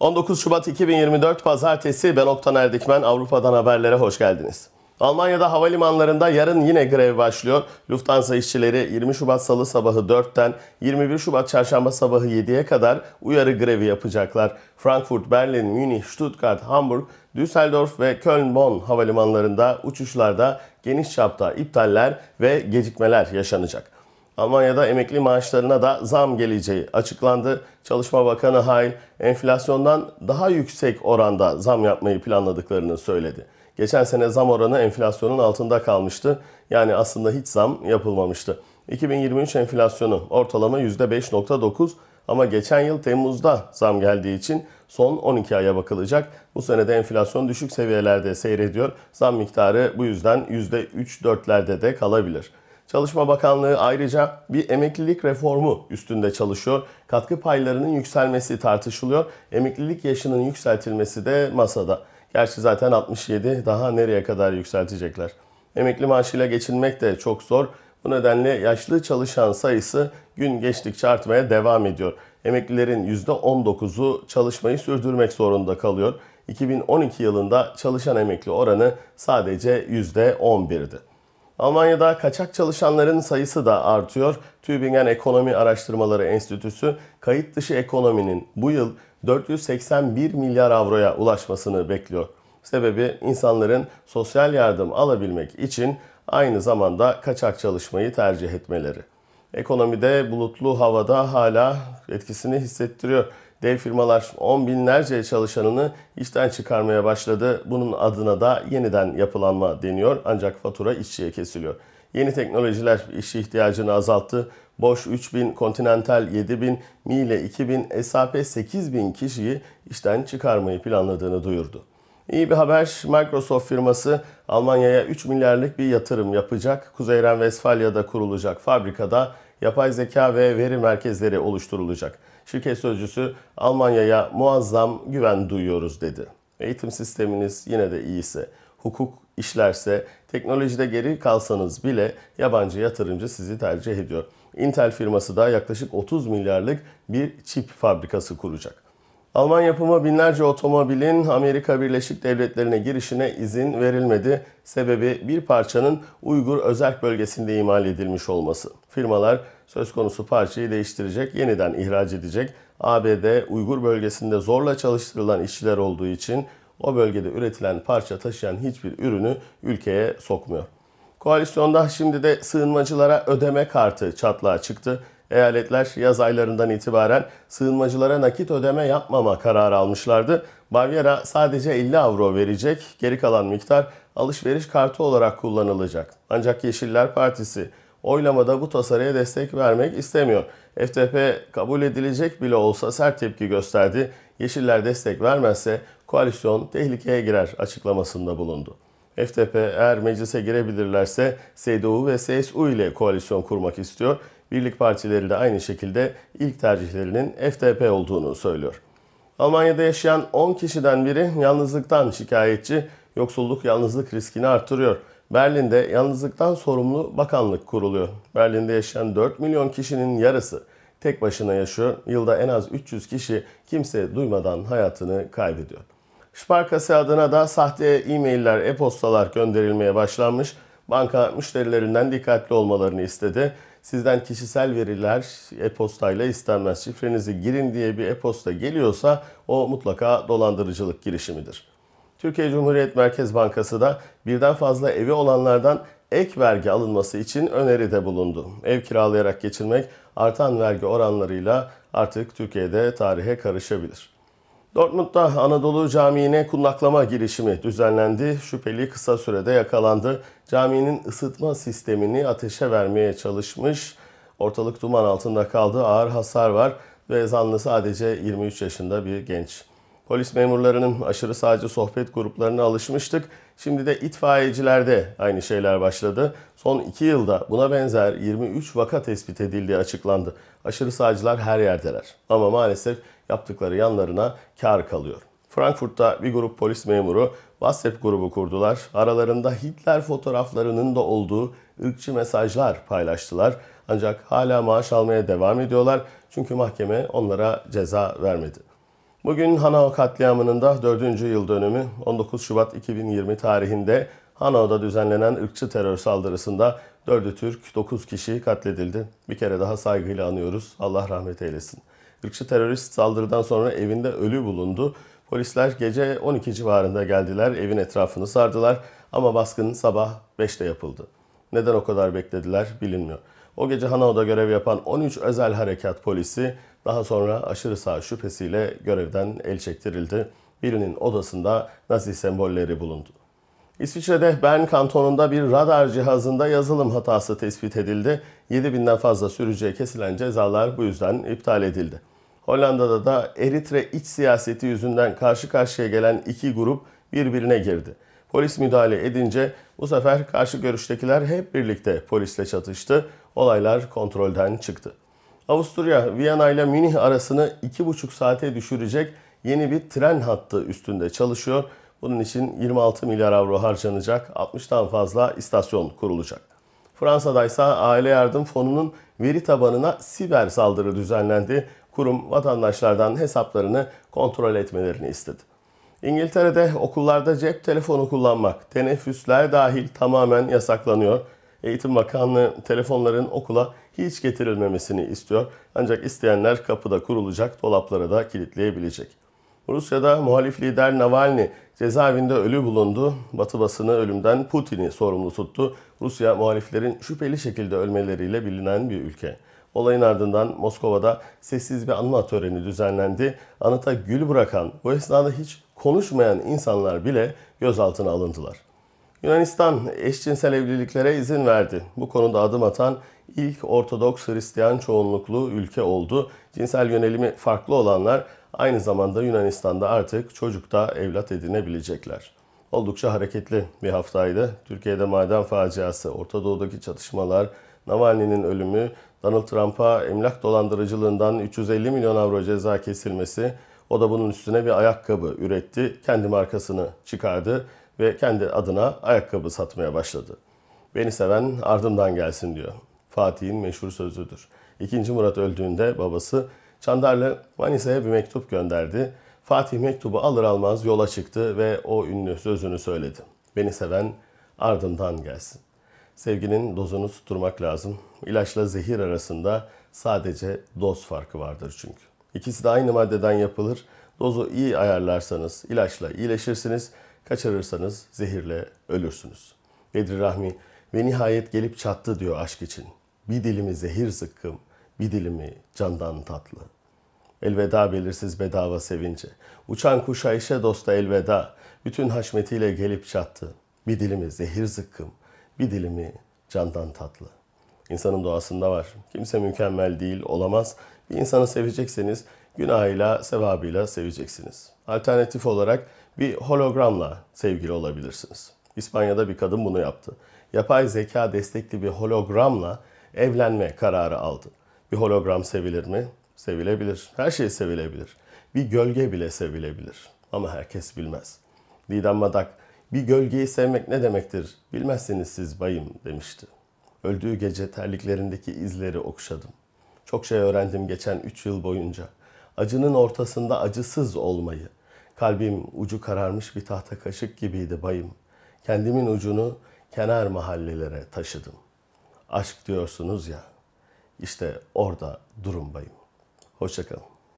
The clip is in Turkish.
19 Şubat 2024 Pazartesi ben Oktan Erdikmen Avrupa'dan haberlere hoş geldiniz. Almanya'da havalimanlarında yarın yine grev başlıyor. Lufthansa işçileri 20 Şubat salı sabahı 4'ten 21 Şubat çarşamba sabahı 7'ye kadar uyarı grevi yapacaklar. Frankfurt, Berlin, Münih, Stuttgart, Hamburg, Düsseldorf ve Köln-Bonn havalimanlarında uçuşlarda geniş çapta iptaller ve gecikmeler yaşanacak. Almanya'da emekli maaşlarına da zam geleceği açıklandı. Çalışma Bakanı Hail enflasyondan daha yüksek oranda zam yapmayı planladıklarını söyledi. Geçen sene zam oranı enflasyonun altında kalmıştı. Yani aslında hiç zam yapılmamıştı. 2023 enflasyonu ortalama %5.9 ama geçen yıl Temmuz'da zam geldiği için son 12 aya bakılacak. Bu sene de enflasyon düşük seviyelerde seyrediyor. Zam miktarı bu yüzden %3-4'lerde de kalabilir. Çalışma Bakanlığı ayrıca bir emeklilik reformu üstünde çalışıyor. Katkı paylarının yükselmesi tartışılıyor. Emeklilik yaşının yükseltilmesi de masada. Gerçi zaten 67 daha nereye kadar yükseltecekler? Emekli maaşıyla geçinmek de çok zor. Bu nedenle yaşlı çalışan sayısı gün geçtikçe artmaya devam ediyor. Emeklilerin %19'u çalışmayı sürdürmek zorunda kalıyor. 2012 yılında çalışan emekli oranı sadece %11'di. Almanya'da kaçak çalışanların sayısı da artıyor. Tübingen Ekonomi Araştırmaları Enstitüsü kayıt dışı ekonominin bu yıl 481 milyar avroya ulaşmasını bekliyor. Sebebi insanların sosyal yardım alabilmek için aynı zamanda kaçak çalışmayı tercih etmeleri ekonomide bulutlu havada hala etkisini hissettiriyor. Dev firmalar on binlerce çalışanını işten çıkarmaya başladı. Bunun adına da yeniden yapılanma deniyor ancak fatura işçiye kesiliyor. Yeni teknolojiler işçi ihtiyacını azalttı. Boş 3000, Continental 7000, Miele 2000, SAP 8000 kişiyi işten çıkarmayı planladığını duyurdu. İyi bir haber. Microsoft firması Almanya'ya 3 milyarlık bir yatırım yapacak. Kuzeyren Renvestfalya'da kurulacak fabrikada yapay zeka ve veri merkezleri oluşturulacak. Şirket sözcüsü Almanya'ya muazzam güven duyuyoruz dedi. Eğitim sisteminiz yine de iyiyse, hukuk işlerse, teknolojide geri kalsanız bile yabancı yatırımcı sizi tercih ediyor. Intel firması da yaklaşık 30 milyarlık bir çip fabrikası kuracak. Alman yapımı binlerce otomobilin Amerika Birleşik Devletleri'ne girişine izin verilmedi. Sebebi bir parçanın Uygur özerk bölgesinde imal edilmiş olması. Firmalar söz konusu parçayı değiştirecek, yeniden ihraç edecek. ABD Uygur bölgesinde zorla çalıştırılan işçiler olduğu için o bölgede üretilen parça taşıyan hiçbir ürünü ülkeye sokmuyor. Koalisyonda şimdi de sığınmacılara ödeme kartı çatlağa çıktı eyaletler yaz aylarından itibaren sığınmacılara nakit ödeme yapmama kararı almışlardı. Baviera sadece 50 avro verecek, geri kalan miktar alışveriş kartı olarak kullanılacak. Ancak Yeşiller Partisi oylamada bu tasarıya destek vermek istemiyor. FTP kabul edilecek bile olsa sert tepki gösterdi. Yeşiller destek vermezse koalisyon tehlikeye girer açıklamasında bulundu. FTP eğer meclise girebilirlerse CDU ve CSU ile koalisyon kurmak istiyor. Birlik partileri de aynı şekilde ilk tercihlerinin FDP olduğunu söylüyor. Almanya'da yaşayan 10 kişiden biri yalnızlıktan şikayetçi, yoksulluk yalnızlık riskini artırıyor. Berlin'de yalnızlıktan sorumlu bakanlık kuruluyor. Berlin'de yaşayan 4 milyon kişinin yarısı tek başına yaşıyor. Yılda en az 300 kişi kimse duymadan hayatını kaybediyor. Sparkası adına da sahte e-mailler, e-postalar gönderilmeye başlanmış. Banka müşterilerinden dikkatli olmalarını istedi sizden kişisel veriler e-postayla istenmez. Şifrenizi girin diye bir e-posta geliyorsa o mutlaka dolandırıcılık girişimidir. Türkiye Cumhuriyet Merkez Bankası da birden fazla evi olanlardan ek vergi alınması için öneride bulundu. Ev kiralayarak geçirmek artan vergi oranlarıyla artık Türkiye'de tarihe karışabilir. Dortmund'da Anadolu Camii'ne kundaklama girişimi düzenlendi. Şüpheli kısa sürede yakalandı. Caminin ısıtma sistemini ateşe vermeye çalışmış. Ortalık duman altında kaldı. Ağır hasar var ve zanlı sadece 23 yaşında bir genç. Polis memurlarının aşırı sağcı sohbet gruplarına alışmıştık. Şimdi de itfaiyecilerde aynı şeyler başladı. Son 2 yılda buna benzer 23 vaka tespit edildiği açıklandı. Aşırı sağcılar her yerdeler. Ama maalesef yaptıkları yanlarına kar kalıyor. Frankfurt'ta bir grup polis memuru WhatsApp grubu kurdular. Aralarında Hitler fotoğraflarının da olduğu ırkçı mesajlar paylaştılar. Ancak hala maaş almaya devam ediyorlar. Çünkü mahkeme onlara ceza vermedi. Bugün Hanau katliamının da 4. yıl dönümü 19 Şubat 2020 tarihinde Hanau'da düzenlenen ırkçı terör saldırısında 4'ü Türk, 9 kişi katledildi. Bir kere daha saygıyla anıyoruz. Allah rahmet eylesin. Irkçı terörist saldırıdan sonra evinde ölü bulundu. Polisler gece 12 civarında geldiler, evin etrafını sardılar ama baskın sabah 5'te yapıldı. Neden o kadar beklediler bilinmiyor. O gece Hanau'da görev yapan 13 özel harekat polisi daha sonra aşırı sağ şüphesiyle görevden el çektirildi. Birinin odasında Nazi sembolleri bulundu. İsviçre'de Bern kantonunda bir radar cihazında yazılım hatası tespit edildi. 7000'den fazla sürücüye kesilen cezalar bu yüzden iptal edildi. Hollanda'da da Eritre iç siyaseti yüzünden karşı karşıya gelen iki grup birbirine girdi. Polis müdahale edince bu sefer karşı görüştekiler hep birlikte polisle çatıştı. Olaylar kontrolden çıktı. Avusturya, Viyana ile Münih arasını 2,5 saate düşürecek yeni bir tren hattı üstünde çalışıyor. Bunun için 26 milyar avro harcanacak, 60'tan fazla istasyon kurulacak. Fransa'da ise Aile Yardım Fonu'nun veri tabanına siber saldırı düzenlendi. Kurum vatandaşlardan hesaplarını kontrol etmelerini istedi. İngiltere'de okullarda cep telefonu kullanmak teneffüsler dahil tamamen yasaklanıyor. Eğitim Bakanlığı telefonların okula hiç getirilmemesini istiyor. Ancak isteyenler kapıda kurulacak dolaplara da kilitleyebilecek. Rusya'da muhalif lider Navalny cezaevinde ölü bulundu. Batı basını ölümden Putin'i sorumlu tuttu. Rusya muhaliflerin şüpheli şekilde ölmeleriyle bilinen bir ülke. Olayın ardından Moskova'da sessiz bir anma töreni düzenlendi. Anıta gül bırakan, bu esnada hiç konuşmayan insanlar bile gözaltına alındılar. Yunanistan eşcinsel evliliklere izin verdi. Bu konuda adım atan ilk Ortodoks Hristiyan çoğunluklu ülke oldu. Cinsel yönelimi farklı olanlar aynı zamanda Yunanistan'da artık çocuk da evlat edinebilecekler. Oldukça hareketli bir haftaydı. Türkiye'de maden faciası, Orta Doğu'daki çatışmalar, Navalny'nin ölümü, Donald Trump'a emlak dolandırıcılığından 350 milyon avro ceza kesilmesi, o da bunun üstüne bir ayakkabı üretti, kendi markasını çıkardı ve kendi adına ayakkabı satmaya başladı. Beni seven ardımdan gelsin diyor. Fatih'in meşhur sözüdür. İkinci Murat öldüğünde babası Çandarlı Manisa'ya bir mektup gönderdi. Fatih mektubu alır almaz yola çıktı ve o ünlü sözünü söyledi. Beni seven ardımdan gelsin. Sevginin dozunu tutturmak lazım. İlaçla zehir arasında sadece doz farkı vardır çünkü. İkisi de aynı maddeden yapılır. Dozu iyi ayarlarsanız ilaçla iyileşirsiniz, kaçırırsanız zehirle ölürsünüz. Bedri Rahmi ve nihayet gelip çattı diyor aşk için. Bir dilimi zehir zıkkım, bir dilimi candan tatlı. Elveda belirsiz bedava sevince. Uçan kuş Ayşe dosta elveda. Bütün haşmetiyle gelip çattı. Bir dilimi zehir zıkkım. Bir dilimi candan tatlı. İnsanın doğasında var. Kimse mükemmel değil, olamaz. Bir insanı sevecekseniz günahıyla, sevabıyla seveceksiniz. Alternatif olarak bir hologramla sevgili olabilirsiniz. İspanya'da bir kadın bunu yaptı. Yapay zeka destekli bir hologramla evlenme kararı aldı. Bir hologram sevilir mi? Sevilebilir. Her şey sevilebilir. Bir gölge bile sevilebilir. Ama herkes bilmez. Didem Madak, bir gölgeyi sevmek ne demektir? Bilmezsiniz siz bayım demişti. Öldüğü gece terliklerindeki izleri okşadım. Çok şey öğrendim geçen 3 yıl boyunca. Acının ortasında acısız olmayı. Kalbim ucu kararmış bir tahta kaşık gibiydi bayım. Kendimin ucunu kenar mahallelere taşıdım. Aşk diyorsunuz ya. İşte orada durumdayım. Hoşçakalın.